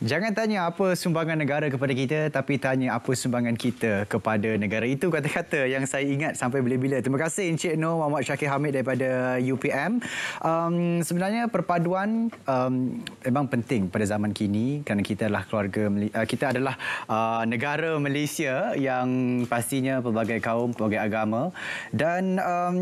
Jangan tanya apa sumbangan negara kepada kita tapi tanya apa sumbangan kita kepada negara. Itu kata-kata yang saya ingat sampai bila-bila. Terima kasih Encik Noh Muhammad Syakir Hamid daripada UPM. Um, sebenarnya perpaduan um, memang penting pada zaman kini kerana kita adalah keluarga uh, kita adalah uh, negara Malaysia yang pastinya pelbagai kaum, pelbagai agama dan um,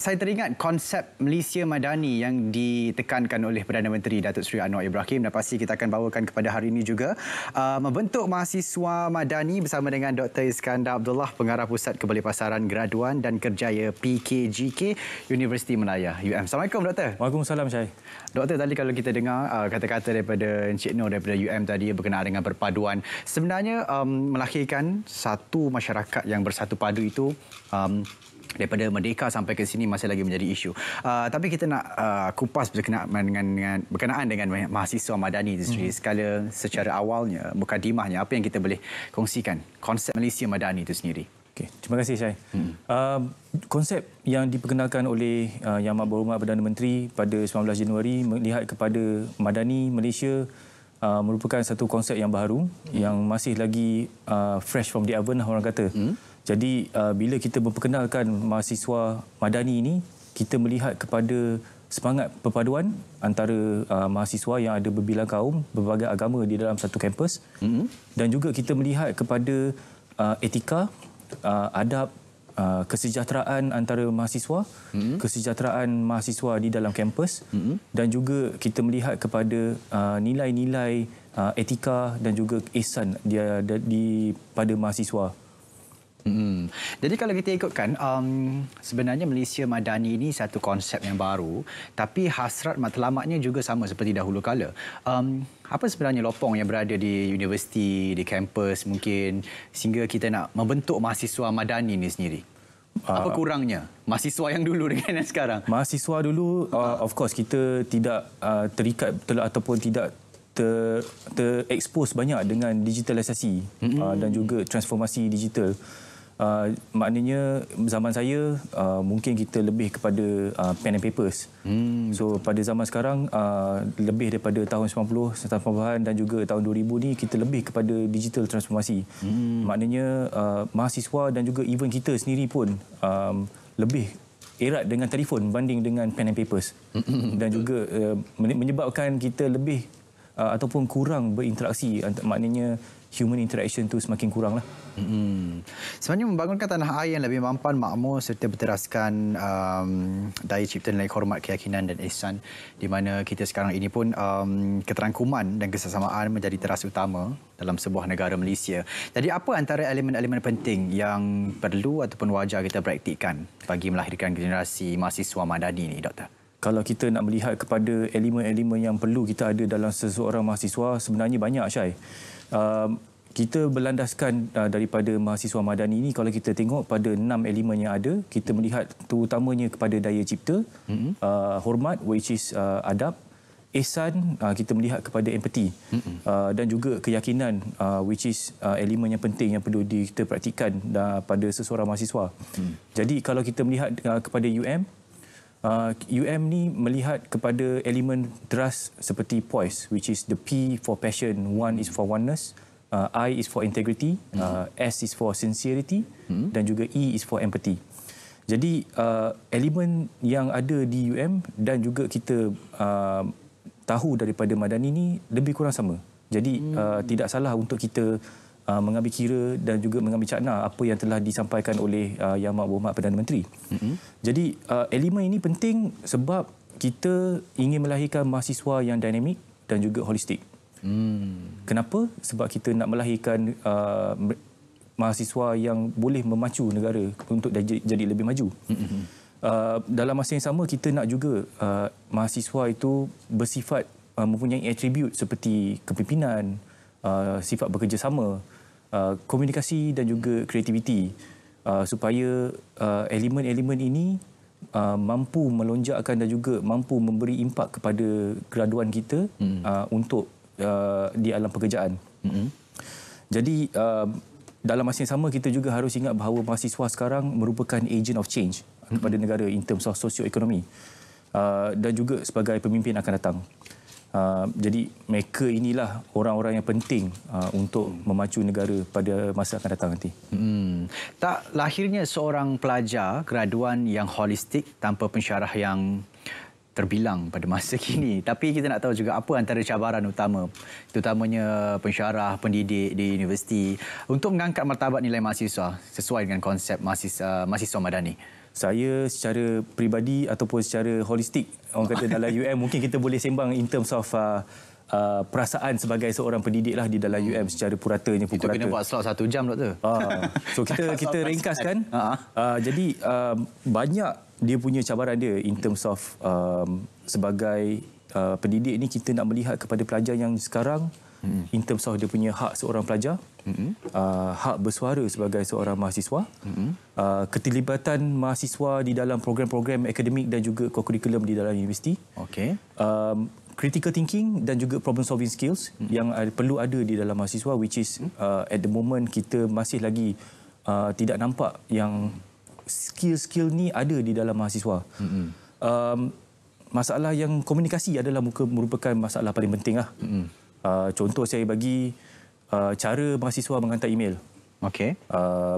saya teringat konsep Malaysia Madani yang ditekankan oleh Perdana Menteri Datuk Seri Anwar Ibrahim dan pasti kita akan bawakan kepada hari ini juga uh, membentuk mahasiswa Madani bersama dengan Dr. Iskandar Abdullah Pengarah Pusat Kebelipasaran Graduan dan Kerjaya PKGK Universiti Melaya UM. Assalamualaikum Doktor. Waalaikumsalam Syai. Doktor tadi kalau kita dengar uh, kata-kata daripada Encik Nur daripada UM tadi berkenaan dengan perpaduan sebenarnya um, melahirkan satu masyarakat yang bersatu padu itu um, daripada merdeka sampai ke sini masih lagi menjadi isu. Uh, tapi kita nak uh, kupas berkenaan dengan, dengan berkenaan dengan mahasiswa madani di sini. Hmm. Sekala secara awalnya, mukadimahnya, apa yang kita boleh kongsikan konsep Malaysia madani itu sendiri? Okay. Terima kasih, Syai. Hmm. Uh, konsep yang diperkenalkan oleh uh, Yang Amat Berhormat Perdana Menteri pada 19 Januari melihat kepada madani Malaysia Uh, merupakan satu konsep yang baru mm. yang masih lagi uh, fresh from the oven orang kata. Mm. Jadi uh, bila kita memperkenalkan mahasiswa madani ini, kita melihat kepada semangat perpaduan antara uh, mahasiswa yang ada berbilang kaum, berbagai agama di dalam satu kampus. Mm-hmm. Dan juga kita melihat kepada uh, etika, uh, adab, uh, kesejahteraan antara mahasiswa, mm-hmm. kesejahteraan mahasiswa di dalam kampus. Mm-hmm. Dan juga kita melihat kepada uh, nilai-nilai uh, etika dan juga ihsan di, di, di, pada mahasiswa. Hmm. Jadi kalau kita ikutkan um, sebenarnya Malaysia Madani ini satu konsep yang baru tapi hasrat matlamatnya juga sama seperti dahulu kala. Um, apa sebenarnya lopong yang berada di universiti, di kampus mungkin sehingga kita nak membentuk mahasiswa Madani ini sendiri? Apa uh, kurangnya mahasiswa yang dulu dengan yang sekarang? Mahasiswa dulu uh, ah. of course kita tidak uh, terikat ter, ataupun tidak terekspos ter banyak dengan digitalisasi mm-hmm. uh, dan juga transformasi digital. Uh, maknanya zaman saya uh, mungkin kita lebih kepada uh, pen and papers. Hmm. So pada zaman sekarang uh, lebih daripada tahun 90, 90-an dan juga tahun 2000 ni kita lebih kepada digital transformasi. Hmm. Maknanya uh, mahasiswa dan juga even kita sendiri pun um, lebih erat dengan telefon banding dengan pen and papers. Hmm. dan juga uh, menyebabkan kita lebih uh, ataupun kurang berinteraksi maknanya human interaction tu semakin kuranglah. lah. Hmm. Sebenarnya membangunkan tanah air yang lebih mampan, makmur serta berteraskan um, daya cipta nilai hormat, keyakinan dan ihsan di mana kita sekarang ini pun um, keterangkuman dan kesesamaan menjadi teras utama dalam sebuah negara Malaysia. Jadi apa antara elemen-elemen penting yang perlu ataupun wajar kita praktikkan bagi melahirkan generasi mahasiswa madani ini, Doktor? kalau kita nak melihat kepada elemen-elemen yang perlu kita ada dalam seseorang mahasiswa, sebenarnya banyak, Syai. Um, kita berlandaskan uh, daripada mahasiswa madani ini kalau kita tengok pada enam elemen yang ada kita melihat terutamanya kepada daya cipta mm-hmm. uh, hormat which is uh, adab ihsan uh, kita melihat kepada empati mm-hmm. uh, dan juga keyakinan uh, which is uh, elemen yang penting yang perlu kita praktikkan uh, pada seseorang mahasiswa mm. jadi kalau kita melihat uh, kepada UM uh, UM ni melihat kepada elemen deras seperti poise which is the P for passion, one is for oneness, uh, I is for integrity, uh, S is for sincerity hmm. dan juga E is for empathy. Jadi uh, elemen yang ada di UM dan juga kita uh, tahu daripada Madani ni lebih kurang sama. Jadi uh, hmm. uh, tidak salah untuk kita Uh, mengambil kira dan juga mengambil cakna apa yang telah disampaikan oleh uh, Yang Mahu Hormat Perdana Menteri. Mm-hmm. Jadi uh, elemen ini penting sebab kita ingin melahirkan mahasiswa yang dinamik dan juga holistik. Mm. Kenapa? Sebab kita nak melahirkan uh, mahasiswa yang boleh memacu negara untuk jadi lebih maju. Mm-hmm. Uh, dalam masa yang sama kita nak juga uh, mahasiswa itu bersifat uh, mempunyai atribut seperti kepimpinan, uh, sifat bekerjasama, uh, komunikasi dan juga kreativiti uh, supaya uh, elemen-elemen ini uh, mampu melonjakkan dan juga mampu memberi impak kepada graduan kita mm-hmm. untuk uh, di alam pekerjaan. Mm-hmm. Jadi uh, dalam masa yang sama kita juga harus ingat bahawa mahasiswa sekarang merupakan agent of change mm-hmm. kepada negara in terms of socio-ekonomi uh, dan juga sebagai pemimpin akan datang. Uh, jadi mereka inilah orang-orang yang penting uh, untuk hmm. memacu negara pada masa akan datang nanti. Hmm. Tak lahirnya seorang pelajar graduan yang holistik tanpa pensyarah yang terbilang pada masa kini. Tapi kita nak tahu juga apa antara cabaran utama, terutamanya pensyarah, pendidik di universiti untuk mengangkat martabat nilai mahasiswa sesuai dengan konsep mahasiswa, ah, mahasiswa madani saya secara peribadi ataupun secara holistik orang kata dalam UM mungkin kita boleh sembang in terms of uh, Uh, perasaan sebagai seorang pendidik lah di dalam UM secara puratanya pukul kita rata. kena buat slot satu jam doktor uh, ah, so kita kita ringkaskan uh, jadi uh, banyak dia punya cabaran dia in terms of um, sebagai uh, pendidik ni kita nak melihat kepada pelajar yang sekarang uh, mm-hmm. in terms of dia punya hak seorang pelajar, mm-hmm. uh, hak bersuara sebagai seorang mahasiswa, mm-hmm. uh, keterlibatan mahasiswa di dalam program-program akademik dan juga kurikulum di dalam universiti, okay. um, critical thinking dan juga problem solving skills mm-hmm. yang uh, perlu ada di dalam mahasiswa which is hmm. uh, at the moment kita masih lagi uh, tidak nampak yang skill-skill ni ada di dalam mahasiswa. Mm-hmm. Um, masalah yang komunikasi adalah muka merupakan masalah paling penting lah. Mm-hmm. Uh, contoh saya bagi uh, cara mahasiswa menghantar email. Okey. Uh,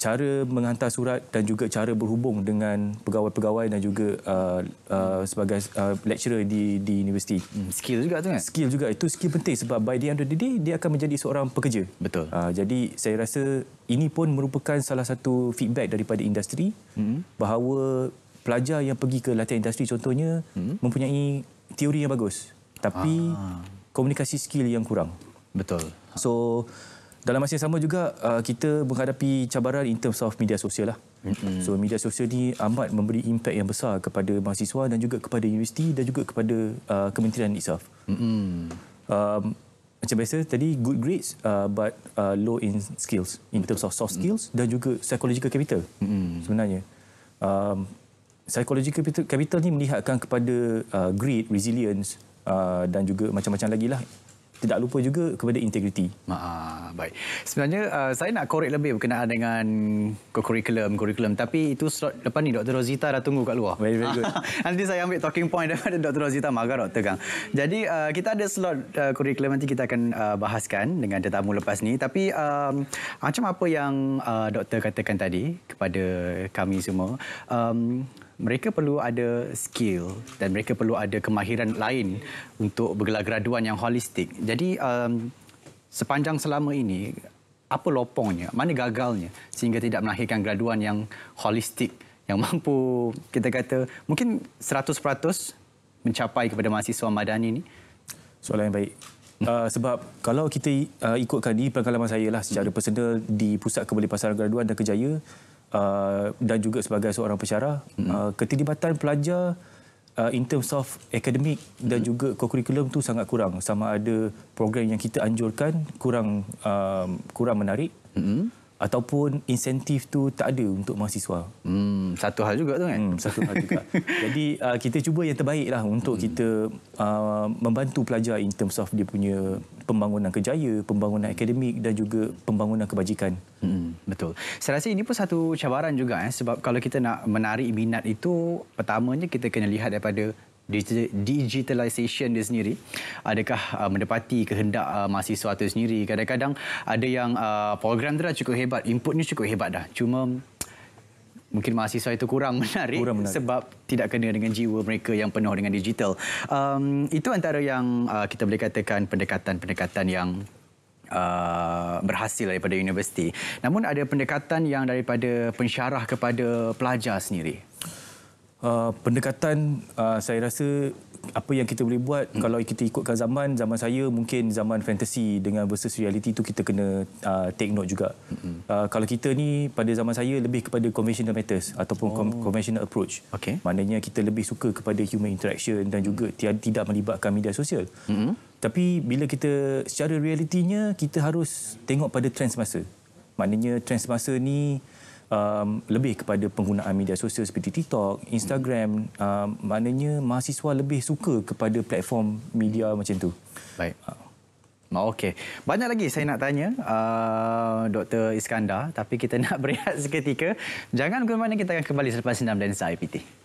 cara menghantar surat dan juga cara berhubung dengan pegawai-pegawai dan juga uh, uh, sebagai uh, lecturer di di universiti. Hmm, skill juga tu kan? Skill juga. Itu skill penting sebab by the end of the day, dia akan menjadi seorang pekerja. Betul. Uh, jadi saya rasa ini pun merupakan salah satu feedback daripada industri hmm bahawa pelajar yang pergi ke latihan industri contohnya hmm mempunyai teori yang bagus. Tapi... Ah komunikasi skill yang kurang. Betul. So dalam masa yang sama juga uh, kita menghadapi cabaran in terms of media sosial lah. Mm-hmm. So media sosial ni amat memberi impak yang besar kepada mahasiswa dan juga kepada universiti dan juga kepada uh, kementerian itself. Mm-hmm. Um, macam biasa tadi good grades uh, but uh, low in skills in terms of soft mm. skills mm-hmm. dan juga psychological capital mm-hmm. sebenarnya. Um, psychological capital, capital ni melihatkan kepada uh, grade, resilience, uh, dan juga macam-macam lagi lah tidak lupa juga kepada integriti. Ah, baik. Sebenarnya uh, saya nak korek lebih berkenaan dengan kurikulum kurikulum tapi itu slot depan ni Dr. Rozita dah tunggu kat luar. Very, very good. nanti saya ambil talking point daripada Dr. Rozita Magaro tegang. Jadi uh, kita ada slot kurikulum uh, nanti kita akan uh, bahaskan dengan tetamu lepas ni tapi um, macam apa yang uh, doktor katakan tadi kepada kami semua um, mereka perlu ada skill dan mereka perlu ada kemahiran lain untuk bergelar graduan yang holistik. Jadi um, sepanjang selama ini apa lopongnya, mana gagalnya sehingga tidak melahirkan graduan yang holistik yang mampu kita kata mungkin 100% mencapai kepada mahasiswa madani ini? Soalan yang baik. Uh, sebab kalau kita uh, ikutkan di pengalaman saya lah secara personal di Pusat Kebeli Pasaran Graduan dan kejayaan uh, dan juga sebagai seorang pensyarah, mm-hmm. uh, ketidibatan pelajar uh, in terms of akademik mm-hmm. dan juga kurikulum tu sangat kurang. Sama ada program yang kita anjurkan kurang uh, kurang menarik. Mm-hmm ataupun insentif tu tak ada untuk mahasiswa. Hmm, satu hal juga tu kan? Hmm, satu hal juga. Jadi uh, kita cuba yang terbaiklah untuk hmm. kita uh, membantu pelajar in terms of dia punya pembangunan kejaya, pembangunan akademik dan juga pembangunan kebajikan. Hmm, betul. Saya rasa ini pun satu cabaran juga eh, sebab kalau kita nak menarik minat itu, pertamanya kita kena lihat daripada digitalization dia sendiri adakah uh, mendepati kehendak uh, mahasiswa itu sendiri kadang-kadang ada yang uh, program dia cukup hebat input ni cukup hebat dah cuma mungkin mahasiswa itu kurang menarik, kurang menarik sebab tidak kena dengan jiwa mereka yang penuh dengan digital um, itu antara yang uh, kita boleh katakan pendekatan-pendekatan yang Uh, berhasil daripada universiti. Namun ada pendekatan yang daripada pensyarah kepada pelajar sendiri uh, pendekatan uh, saya rasa apa yang kita boleh buat hmm. kalau kita ikutkan zaman zaman saya mungkin zaman fantasy dengan versus reality tu kita kena uh, take note juga hmm. uh, kalau kita ni pada zaman saya lebih kepada conventional matters ataupun oh. conventional approach okay. maknanya kita lebih suka kepada human interaction dan juga hmm. tidak melibatkan media sosial hmm. tapi bila kita secara realitinya kita harus tengok pada trend masa. maknanya trend masa ni um, lebih kepada penggunaan media sosial seperti TikTok, Instagram, hmm. uh, maknanya mahasiswa lebih suka kepada platform media macam tu. Baik. Ah, okey. Banyak lagi saya nak tanya uh, Dr. Iskandar tapi kita nak berehat seketika. Jangan ke mana kita akan kembali selepas senam dan IPT.